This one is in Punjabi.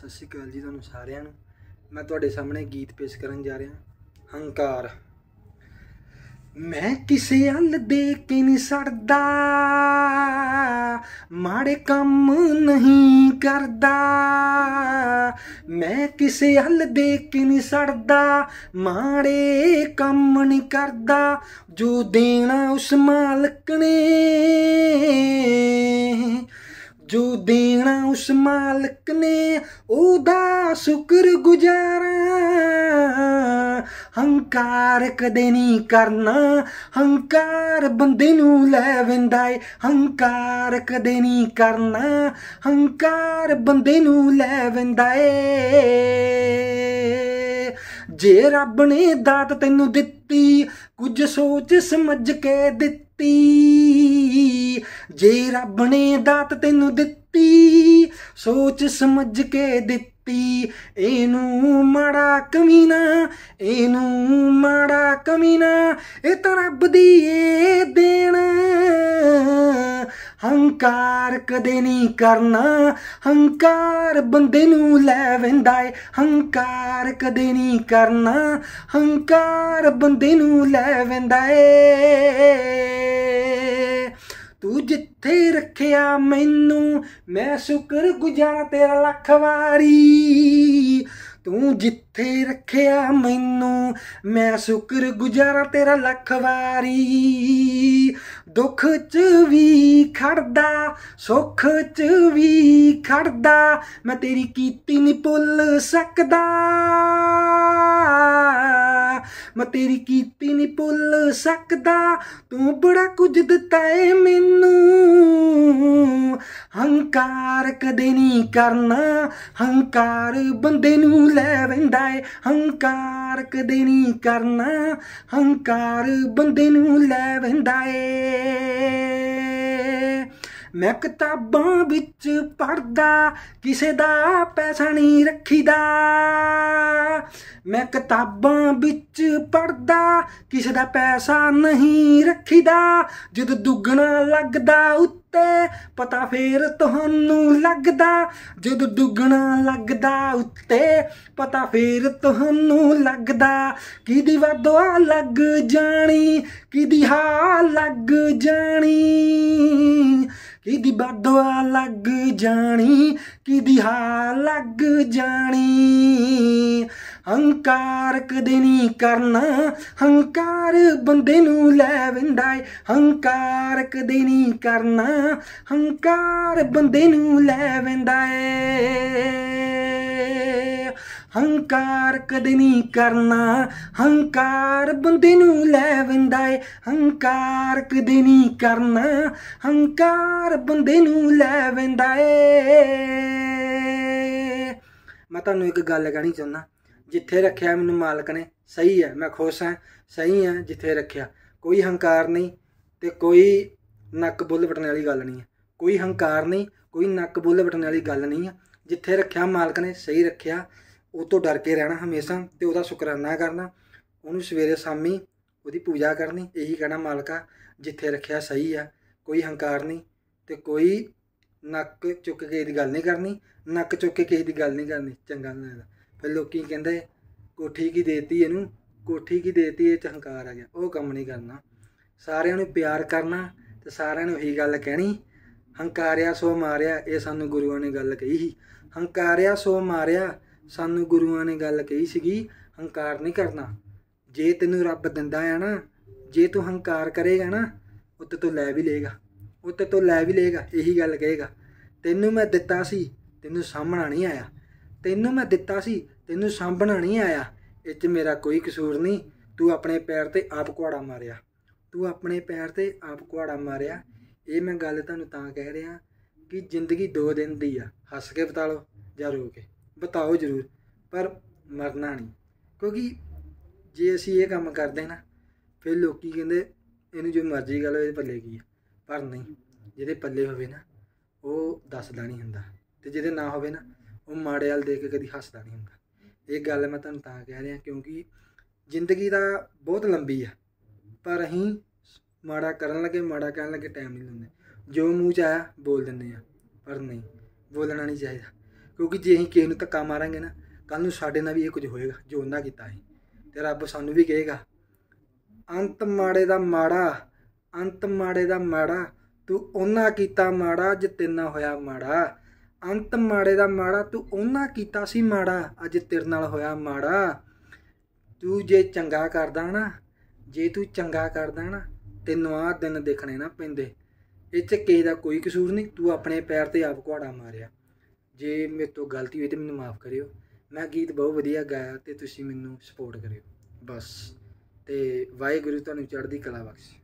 ਸਤਿ ਸ਼੍ਰੀ ਅਕਾਲ ਜੀ ਤੁਹਾਨੂੰ ਸਾਰਿਆਂ ਨੂੰ ਮੈਂ ਤੁਹਾਡੇ ਸਾਹਮਣੇ ਗੀਤ ਪੇਸ਼ ਕਰਨ ਜਾ ਰਿਹਾ ਹੰਕਾਰ ਮੈਂ ਕਿਸੇ ਹੱਲ ਦੇ ਕੇ ਨਹੀਂ ਸੜਦਾ ਮਾੜੇ ਕੰਮ ਨਹੀਂ ਕਰਦਾ ਮੈਂ ਕਿਸੇ ਹੱਲ ਦੇ ਕੇ ਨਹੀਂ ਸੜਦਾ ਮਾੜੇ ਕੰਮ ਨਹੀਂ ਕਰਦਾ ਜੋ ਦੇਣਾ ਉਸ ਮਾਲਕ ਨੇ ਜੋ ਦੇਣਾ ਉਸ ਮਾਲਕ ਨੇ ਉਹਦਾ ਸ਼ੁਕਰ ਗੁਜ਼ਾਰਾਂ ਹੰਕਾਰ ਕਦੇ ਨਹੀਂ ਕਰਨਾ ਹੰਕਾਰ ਬੰਦੇ ਨੂੰ ਲੈ ਵੰਦਾ ਏ ਹੰਕਾਰ ਕਦੇ ਨਹੀਂ ਕਰਨਾ ਹੰਕਾਰ ਬੰਦੇ ਨੂੰ ਲੈ ਵੰਦਾ ਏ ਜੇ ਰੱਬ ਨੇ ਦਾਤ ਤੈਨੂੰ ਦਿੱਤੀ ਕੁਝ ਸੋਚ ਸਮਝ ਕੇ ਦਿੱਤੀ ਜੇ ਰੱਬ ਨੇ ਦਾਤ ਤੈਨੂੰ ਦਿੱਤੀ ਸੋਚ ਸਮਝ ਕੇ ਦਿੱਤੀ ਇਹਨੂੰ ਮੜਾ ਕਮੀਨਾ ਇਹਨੂੰ ਮੜਾ ਕਮੀਨਾ ਇਹ ਤਾਂ ਰੱਬ ਦੀ ਏ ਦੇਣ ਹੰਕਾਰ ਕਦੇ ਨਹੀਂ ਕਰਨਾ ਹੰਕਾਰ ਬੰਦੇ ਨੂੰ ਲੈ ਵੰਦਾ ਏ ਹੰਕਾਰ ਕਦੇ ਨਹੀਂ ਕਰਨਾ ਹੰਕਾਰ ਬੰਦੇ ਨੂੰ ਲੈ ਵੰਦਾ ਏ ਤੂੰ ਜਿੱਥੇ ਰੱਖਿਆ ਮੈਨੂੰ ਮੈਂ ਸ਼ੁਕਰ ਗੁਜ਼ਾਰਾਂ ਤੇਰਾ ਲੱਖ ਵਾਰੀ ਤੂੰ ਜਿੱਥੇ ਰੱਖਿਆ ਮੈਨੂੰ ਮੈਂ ਸ਼ੁਕਰ ਗੁਜ਼ਾਰਾਂ ਤੇਰਾ ਲੱਖ ਵਾਰੀ ਦੁੱਖ 'ਚ ਵੀ ਖੜਦਾ ਸੁੱਖ 'ਚ ਵੀ ਖੜਦਾ ਮੈਂ ਤੇਰੀ ਕੀਤੀ ਨਹੀਂ ਭੁੱਲ ਸਕਦਾ ਮੈਂ ਤੇਰੀ ਕੀਤੀ ਨਹੀਂ ਭੁੱਲ ਸਕਦਾ ਤੂੰ ਬੜਾ ਕੁਝ ਦਿੱਤਾ ਏ ਮੈਨੂੰ ਹੰਕਾਰ ਕਦੇ ਨਹੀਂ ਕਰਨਾ ਹੰਕਾਰ ਬੰਦੇ ਨੂੰ ਲੈ ਵੰਦਾ ਏ ਹੰਕਾਰ ਕਦੇ ਨਹੀਂ ਕਰਨਾ ਹੰਕਾਰ ਬੰਦੇ ਨੂੰ ਲੈ ਵੰਦਾ ਏ ਮੈਂ ਕਿਤਾਬਾਂ ਵਿੱਚ ਪੜਦਾ ਕਿਸੇ ਦਾ ਪੈਸਾ ਨਹੀਂ ਰੱਖੀਦਾ ਮੈਂ ਕਿਤਾਬਾਂ ਵਿੱਚ ਪੜਦਾ ਕਿਸੇ ਦਾ ਪੈਸਾ ਨਹੀਂ ਰੱਖੀਦਾ ਜਦ ਦੁੱਗਣਾ ਲੱਗਦਾ ਉੱਤੇ ਪਤਾ ਫੇਰ ਤੁਹਾਨੂੰ ਲੱਗਦਾ ਜਦ ਦੁੱਗਣਾ ਲੱਗਦਾ ਉੱਤੇ ਪਤਾ ਫੇਰ ਤੁਹਾਨੂੰ ਲੱਗਦਾ ਕਿਦੀ ਵਦਵਾ ਲੱਗ ਜਾਣੀ ਕਿਦੀ ਹਾ ਲੱਗ ਜਾਣੀ ਕਿਦੀ ਬਾਦਵਾ ਲੱਗ ਜਾਣੀ ਕਿਦੀ ਹਾ ਲੱਗ ਜਾਣੀ ਹੰਕਾਰ ਕਦੇ ਨਹੀਂ ਕਰਨਾ ਹੰਕਾਰ ਬੰਦੇ ਨੂੰ ਲੈ ਵਿੰਦਾ ਏ ਹੰਕਾਰ ਕਦੇ ਨਹੀਂ ਕਰਨਾ ਹੰਕਾਰ ਬੰਦੇ ਨੂੰ ਲੈ ਵਿੰਦਾ ਏ ਹੰਕਾਰ ਕਦੇ ਨਹੀਂ ਕਰਨਾ ਹੰਕਾਰ ਬੰਦੇ ਨੂੰ ਲੈ ਵਿੰਦਾ ਏ ਹੰਕਾਰ ਕਦੇ ਨਹੀਂ ਕਰਨਾ ਹੰਕਾਰ ਬੰਦੇ ਨੂੰ ਲੈ ਵਿੰਦਾ ਏ ਮੈਂ ਤੁਹਾਨੂੰ ਇੱਕ ਗੱਲ ਕਹਿਣੀ ਚਾਹੁੰਦਾ ਜਿੱਥੇ ਰੱਖਿਆ ਮੈਨੂੰ ਮਾਲਕ ਨੇ ਸਹੀ ਹੈ ਮੈਂ ਖੁਸ਼ ਹਾਂ ਸਹੀ ਹਾਂ ਜਿੱਥੇ ਰੱਖਿਆ ਕੋਈ ਹੰਕਾਰ ਨਹੀਂ ਤੇ ਕੋਈ ਨੱਕ ਬੁੱਲ ਵਟਣ ਵਾਲੀ ਗੱਲ ਨਹੀਂ ਹੈ ਕੋਈ ਹੰਕਾਰ ਨਹੀਂ ਕੋਈ ਨੱਕ ਬੁੱਲ ਵਟਣ ਵਾਲੀ ਗੱਲ ਨਹੀਂ ਹੈ ਜਿੱਥੇ ਰੱਖਿਆ ਮਾਲਕ ਨੇ ਸਹੀ ਰੱਖਿਆ ਉਹ ਤੋਂ ਡਰ ਕੇ ਰਹਿਣਾ ਹਮੇਸ਼ਾ ਤੇ ਉਹਦਾ ਸ਼ੁਕਰਾਨਾ ਕਰਨਾ ਉਹਨੂੰ ਸਵੇਰੇ ਸ਼ਾਮੀ ਉਹਦੀ ਪੂਜਾ ਕਰਨੀ ਇਹੀ ਕਹਿਣਾ ਮਾਲਕਾ ਜਿੱਥੇ ਰੱਖਿਆ ਸਹੀ ਆ ਕੋਈ ਹੰਕਾਰ ਨਹੀਂ ਤੇ ਕੋਈ ਨੱਕ ਚੁੱਕ ਕੇ ਇਹਦੀ ਗੱਲ ਨਹੀਂ ਕਰਨੀ ਨੱਕ ਚੁੱਕ ਕੇ ਕਿਸੇ ਦੀ ਗੱਲ ਨਹੀਂ ਕਰਨੀ ਚੰਗਾ ਨਾ ਲੱਗਦਾ ਫਿਰ ਲੋਕੀ ਕਹਿੰਦੇ ਕੋਠੀ ਕੀ ਦੇਤੀ ਇਹਨੂੰ ਕੋਠੀ ਕੀ ਦੇਤੀ ਇਹ ਚਹੰਕਾਰ ਆ ਗਿਆ ਉਹ ਕੰਮ ਨਹੀਂ ਕਰਨਾ ਸਾਰਿਆਂ ਨੂੰ ਪਿਆਰ ਕਰਨਾ ਤੇ ਸਾਰਿਆਂ ਨੂੰ ਇਹੀ ਗੱਲ ਕਹਿਣੀ ਹੰਕਾਰਿਆ ਸੋ ਮਾਰਿਆ ਇਹ ਸਾਨੂੰ ਗੁਰੂਆਂ ਨੇ ਗੱਲ ਕਹੀ ਸੀ ਹੰਕਾਰਿਆ ਸੋ ਮਾਰਿਆ ਸਾਨੂੰ ਗੁਰੂਆਂ ਨੇ ਗੱਲ ਕਹੀ ਸੀਗੀ ਹੰਕਾਰ ਨਹੀਂ ਕਰਨਾ ਜੇ ਤੈਨੂੰ ਰੱਬ ਦਿੰਦਾ ਆ ਨਾ ਜੇ ਤੂੰ ਹੰਕਾਰ ਕਰੇਗਾ ਨਾ ਉੱਤੇ ਤੋਂ ਲੈ ਵੀ ਲੇਗਾ ਉੱਤੇ ਤੋਂ ਲੈ ਵੀ ਲੇਗਾ ਇਹੀ ਗੱਲ ਕਹੇਗਾ ਤੈਨੂੰ ਮੈਂ ਦਿੱਤਾ ਸੀ ਤੈਨੂੰ ਸਾਹਮਣਾ ਨਹੀਂ ਆਇਆ ਤੈਨੂੰ ਮੈਂ ਦਿੱਤਾ ਸੀ ਤੈਨੂੰ ਸਾਂਭਣਾ ਨਹੀਂ ਆਇਆ ਇਹ 'ਚ ਮੇਰਾ ਕੋਈ ਕਸੂਰ ਨਹੀਂ ਤੂੰ ਆਪਣੇ ਪੈਰ ਤੇ ਆਪ ਕੁਹਾੜਾ ਮਾਰਿਆ ਤੂੰ ਆਪਣੇ ਪੈਰ ਤੇ ਆਪ ਕੁਹਾੜਾ ਮਾਰਿਆ ਇਹ ਮੈਂ ਗੱਲ ਤੁਹਾਨੂੰ ਤਾਂ ਕਹਿ ਰਿਹਾ ਕਿ ਜ਼ਿੰਦਗੀ ਦੋ ਦਿਨ ਦੀ ਆ ਹੱਸ ਕੇ ਬਤਾ ਲਓ ਜਾਂ ਰੋ ਕੇ ਬਤਾਓ ਜ਼ਰੂਰ ਪਰ ਮਰਨਾ ਨਹੀਂ ਕਿਉਂਕਿ ਜੇ ਅਸੀਂ ਇਹ ਕੰਮ ਕਰਦੇ ਨਾ ਫਿਰ ਲੋਕੀ ਕਹਿੰਦੇ ਇਹਨੂੰ ਜੋ ਮਰਜ਼ੀ ਗੱਲ ਹੋਵੇ ਪੱਲੇ ਕੀ ਆ ਪਰ ਨਹੀਂ ਜਿਹਦੇ ਪੱਲੇ ਹੋਵੇ ਨਾ ਉਹ ਦੱਸਦਾ ਨਹੀਂ ਹੁੰਦਾ ਤੇ ਜਿਹਦੇ ਨਾ ਹੋਵੇ ਨਾ ਉਹ ਮਾੜੇ ਵਾਲ ਦੇਖ ਕੇ ਕਦੀ ਹੱਸਦਾ ਨਹੀਂ ਹੁੰਦਾ ਇਹ ਗੱਲ ਮੈਂ ਤੁਹਾਨੂੰ ਤਾਂ ਕਹਿ ਰਿਹਾ ਕਿਉਂਕਿ ਜ਼ਿੰਦਗੀ ਤਾਂ ਬਹੁਤ ਲੰਬੀ ਆ ਪਰ ਅਸੀਂ ਮਾੜਾ ਕਰਨ ਲੱਗੇ ਮਾੜਾ ਕਹਿਣ ਲੱਗੇ ਟਾਈਮ ਨਹੀਂ ਲੈਂਦੇ ਜੋ ਮੂੰਹ 'ਚ ਆਇਆ ਬੋਲ ਦਿੰਦੇ ਆ ਪਰ ਨਹੀਂ ਬੋਲਣਾ ਨਹੀਂ ਚਾਹੀਦਾ ਕਿਉਂਕਿ ਜੇ ਅਸੀਂ ਕਿਸੇ ਨੂੰ ਧੱਕਾ ਮਾਰਾਂਗੇ ਨਾ ਕੱਲ ਨੂੰ ਸਾਡੇ ਨਾਲ ਵੀ ਇਹ ਕੁਝ ਹੋਏਗਾ ਜੋ ਉਹਨਾਂ ਕੀਤਾ ਸੀ ਤੇ ਰੱਬ ਸਾਨੂੰ ਵੀ ਕਹੇਗਾ ਅੰਤ ਮਾੜੇ ਦਾ ਮਾੜਾ ਅੰਤ ਮਾੜੇ ਦਾ ਮਾੜਾ ਤੂੰ ਉਹਨਾਂ ਕੀਤਾ ਮਾੜਾ ਨਾ ਹੋਇਆ ਮਾੜਾ ਅੰਤ ਮਾੜੇ ਦਾ ਮਾੜਾ ਤੂੰ ਉਹਨਾਂ ਕੀਤਾ ਸੀ ਮਾੜਾ ਅੱਜ ਤੇਰੇ ਨਾਲ ਹੋਇਆ ਮਾੜਾ ਤੂੰ ਜੇ ਚੰਗਾ ਕਰਦਾ ਨਾ ਜੇ ਤੂੰ ਚੰਗਾ ਕਰਦਾ ਨਾ ਤੈਨੂੰ ਆਹ ਦਿਨ ਦੇਖਣੇ ਨਾ ਪੈਂਦੇ ਇਹ ਚ ਕਿਸੇ ਦਾ ਕੋਈ ਕਸੂਰ ਨਹੀਂ ਤੂੰ ਆਪਣੇ ਪੈਰ ਤੇ ਆਪ ਘਵਾੜਾ ਮਾਰਿਆ ਜੇ ਮੇਰੇ ਤੋਂ ਗਲਤੀ ਹੋਈ ਤੇ ਮੈਨੂੰ ਮਾਫ ਕਰਿਓ ਮੈਂ ਗੀਤ ਬਹੁਤ ਵਧੀਆ ਗਾਇਆ ਤੇ ਤੁਸੀਂ ਮੈਨੂੰ ਸਪੋਰਟ ਕਰਿਓ ਬਸ ਤੇ ਵਾਹਿਗੁਰੂ ਤੁਹਾਨੂੰ ਚੜ੍ਹਦੀ ਕਲਾ ਬਖਸ਼ੇ